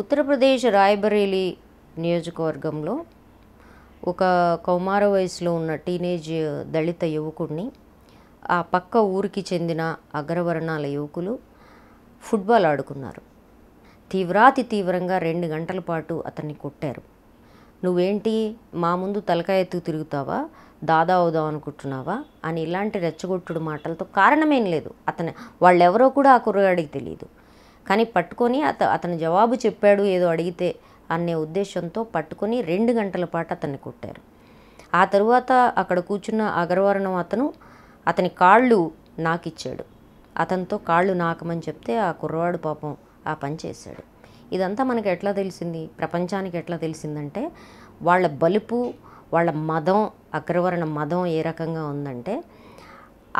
ఉత్తరప్రదేశ్ రాయ్బరేలీ నియోజకవర్గంలో ఒక కౌమార వయసులో ఉన్న టీనేజ్ దళిత యువకుడిని ఆ పక్క ఊరికి చెందిన అగ్రవర్ణాల యువకులు ఫుట్బాల్ ఆడుకున్నారు తీవ్రాతి తీవ్రంగా రెండు గంటల పాటు అతన్ని కొట్టారు నువ్వేంటి మా ముందు తలకాయ ఎత్తు తిరుగుతావా దాదా అవుదాం అనుకుంటున్నావా అని ఇలాంటి రెచ్చగొట్టుడు మాటలతో కారణమేం లేదు అతను వాళ్ళెవరో కూడా ఆ కుర్రగాడికి తెలియదు కానీ పట్టుకొని అత అతను జవాబు చెప్పాడు ఏదో అడిగితే అనే ఉద్దేశంతో పట్టుకొని రెండు గంటల పాటు అతన్ని కొట్టారు ఆ తరువాత అక్కడ కూర్చున్న అగరవర్ణం అతను అతని కాళ్ళు నాకిచ్చాడు అతనితో కాళ్ళు నాకమని చెప్తే ఆ కుర్రవాడు పాపం ఆ పని చేశాడు ఇదంతా మనకు ఎట్లా తెలిసింది ప్రపంచానికి ఎట్లా తెలిసిందంటే వాళ్ళ బలుపు వాళ్ళ మదం అగ్రవర్ణ మదం ఏ రకంగా ఉందంటే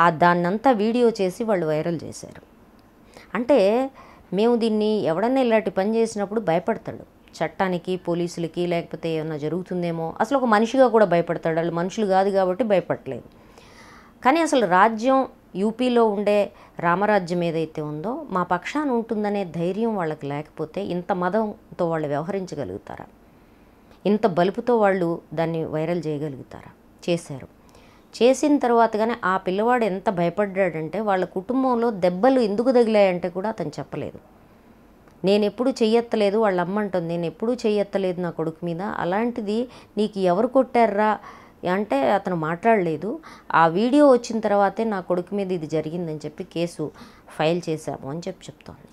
ఆ దాన్నంతా వీడియో చేసి వాళ్ళు వైరల్ చేశారు అంటే మేము దీన్ని ఎవడన్నా ఇలాంటి పని చేసినప్పుడు భయపడతాడు చట్టానికి పోలీసులకి లేకపోతే ఏమన్నా జరుగుతుందేమో అసలు ఒక మనిషిగా కూడా భయపడతాడు వాళ్ళు మనుషులు కాదు కాబట్టి భయపడలేదు కానీ అసలు రాజ్యం యూపీలో ఉండే రామరాజ్యం ఏదైతే ఉందో మా పక్షాన ఉంటుందనే ధైర్యం వాళ్ళకి లేకపోతే ఇంత మదంతో వాళ్ళు వ్యవహరించగలుగుతారా ఇంత బలుపుతో వాళ్ళు దాన్ని వైరల్ చేయగలుగుతారా చేశారు చేసిన తర్వాత కానీ ఆ పిల్లవాడు ఎంత భయపడ్డాడంటే వాళ్ళ కుటుంబంలో దెబ్బలు ఎందుకు తగిలాయంటే కూడా అతను చెప్పలేదు నేను ఎప్పుడు చెయ్యత్తలేదు వాళ్ళ అమ్మ అంటుంది నేను ఎప్పుడూ చెయ్యత్తలేదు నా కొడుకు మీద అలాంటిది నీకు ఎవరు కొట్టారా అంటే అతను మాట్లాడలేదు ఆ వీడియో వచ్చిన తర్వాతే నా కొడుకు మీద ఇది జరిగిందని చెప్పి కేసు ఫైల్ చేశాము అని చెప్పి చెప్తోంది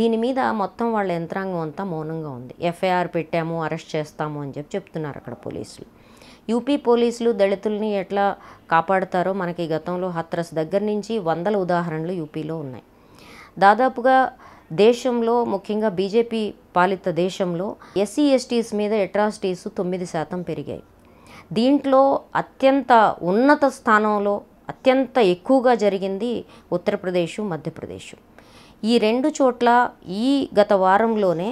దీని మీద మొత్తం వాళ్ళ యంత్రాంగం అంతా మౌనంగా ఉంది ఎఫ్ఐఆర్ పెట్టాము అరెస్ట్ చేస్తాము అని చెప్పి చెప్తున్నారు అక్కడ పోలీసులు యూపీ పోలీసులు దళితుల్ని ఎట్లా కాపాడతారో మనకి గతంలో హత్రస్ దగ్గర నుంచి వందల ఉదాహరణలు యూపీలో ఉన్నాయి దాదాపుగా దేశంలో ముఖ్యంగా బీజేపీ పాలిత దేశంలో ఎస్సీ ఎస్టీస్ మీద అట్రాసిటీస్ తొమ్మిది శాతం పెరిగాయి దీంట్లో అత్యంత ఉన్నత స్థానంలో అత్యంత ఎక్కువగా జరిగింది ఉత్తరప్రదేశ్ మధ్యప్రదేశ్ ఈ రెండు చోట్ల ఈ గత వారంలోనే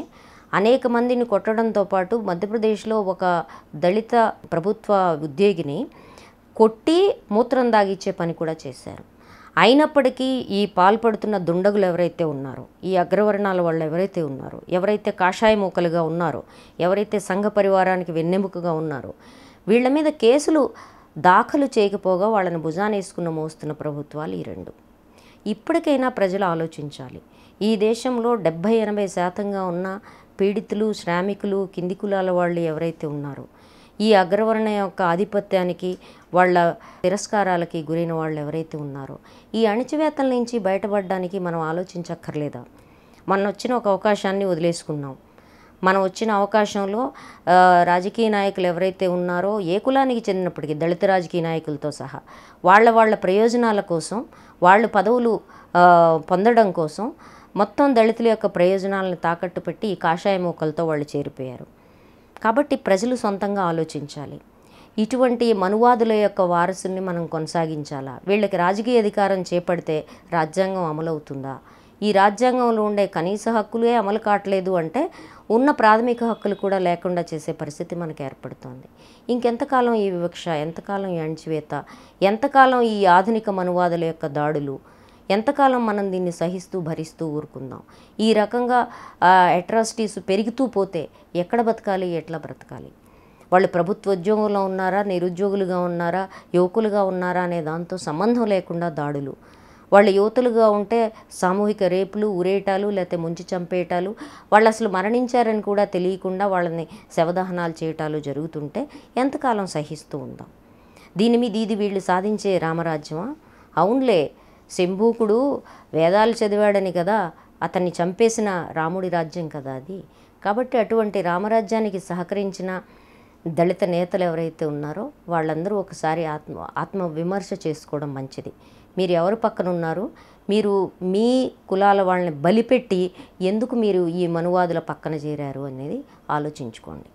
అనేక మందిని కొట్టడంతో పాటు మధ్యప్రదేశ్లో ఒక దళిత ప్రభుత్వ ఉద్యోగిని కొట్టి మూత్రం దాగిచ్చే పని కూడా చేశారు అయినప్పటికీ ఈ పాల్పడుతున్న దుండగులు ఎవరైతే ఉన్నారో ఈ అగ్రవర్ణాల వాళ్ళు ఎవరైతే ఉన్నారో ఎవరైతే కాషాయ మూకలుగా ఉన్నారో ఎవరైతే సంఘ పరివారానికి వెన్నెముకగా ఉన్నారో వీళ్ళ మీద కేసులు దాఖలు చేయకపోగా వాళ్ళని భుజానేసుకున్న మోస్తున్న ప్రభుత్వాలు ఈ రెండు ఇప్పటికైనా ప్రజలు ఆలోచించాలి ఈ దేశంలో డెబ్భై ఎనభై శాతంగా ఉన్న పీడితులు శ్రామికులు కింది కులాల వాళ్ళు ఎవరైతే ఉన్నారో ఈ అగ్రవర్ణ యొక్క ఆధిపత్యానికి వాళ్ళ తిరస్కారాలకి గురైన వాళ్ళు ఎవరైతే ఉన్నారో ఈ అణిచివేతల నుంచి బయటపడడానికి మనం ఆలోచించక్కర్లేదా మనం వచ్చిన ఒక అవకాశాన్ని వదిలేసుకున్నాం మనం వచ్చిన అవకాశంలో రాజకీయ నాయకులు ఎవరైతే ఉన్నారో ఏ కులానికి చెందినప్పటికీ దళిత రాజకీయ నాయకులతో సహా వాళ్ళ వాళ్ళ ప్రయోజనాల కోసం వాళ్ళు పదవులు పొందడం కోసం మొత్తం దళితుల యొక్క ప్రయోజనాలను తాకట్టు పెట్టి ఈ కాషాయ మూకలతో వాళ్ళు చేరిపోయారు కాబట్టి ప్రజలు సొంతంగా ఆలోచించాలి ఇటువంటి మనువాదుల యొక్క వారసుల్ని మనం కొనసాగించాలా వీళ్ళకి రాజకీయ అధికారం చేపడితే రాజ్యాంగం అమలవుతుందా ఈ రాజ్యాంగంలో ఉండే కనీస హక్కులే అమలు కావట్లేదు అంటే ఉన్న ప్రాథమిక హక్కులు కూడా లేకుండా చేసే పరిస్థితి మనకు ఏర్పడుతోంది ఇంకెంతకాలం ఈ వివక్ష ఎంతకాలం ఈ అణచివేత ఎంతకాలం ఈ ఆధునిక మనువాదుల యొక్క దాడులు ఎంతకాలం మనం దీన్ని సహిస్తూ భరిస్తూ ఊరుకుందాం ఈ రకంగా అట్రాసిటీస్ పెరుగుతూ పోతే ఎక్కడ బతకాలి ఎట్లా బ్రతకాలి వాళ్ళు ప్రభుత్వ ఉద్యోగంలో ఉన్నారా నిరుద్యోగులుగా ఉన్నారా యువకులుగా ఉన్నారా అనే దాంతో సంబంధం లేకుండా దాడులు వాళ్ళు యువతులుగా ఉంటే సామూహిక రేపులు ఉరేటాలు లేకపోతే ముంచి చంపేయటాలు వాళ్ళు అసలు మరణించారని కూడా తెలియకుండా వాళ్ళని శవదహనాలు చేయటాలు జరుగుతుంటే ఎంతకాలం సహిస్తూ ఉందాం దీని మీద ఇది వీళ్ళు సాధించే రామరాజ్యమా అవునులే శంభూకుడు వేదాలు చదివాడని కదా అతన్ని చంపేసిన రాముడి రాజ్యం కదా అది కాబట్టి అటువంటి రామరాజ్యానికి సహకరించిన దళిత నేతలు ఎవరైతే ఉన్నారో వాళ్ళందరూ ఒకసారి ఆత్మ ఆత్మ విమర్శ చేసుకోవడం మంచిది మీరు ఎవరి పక్కన ఉన్నారు మీరు మీ కులాల వాళ్ళని బలిపెట్టి ఎందుకు మీరు ఈ మనువాదుల పక్కన చేరారు అనేది ఆలోచించుకోండి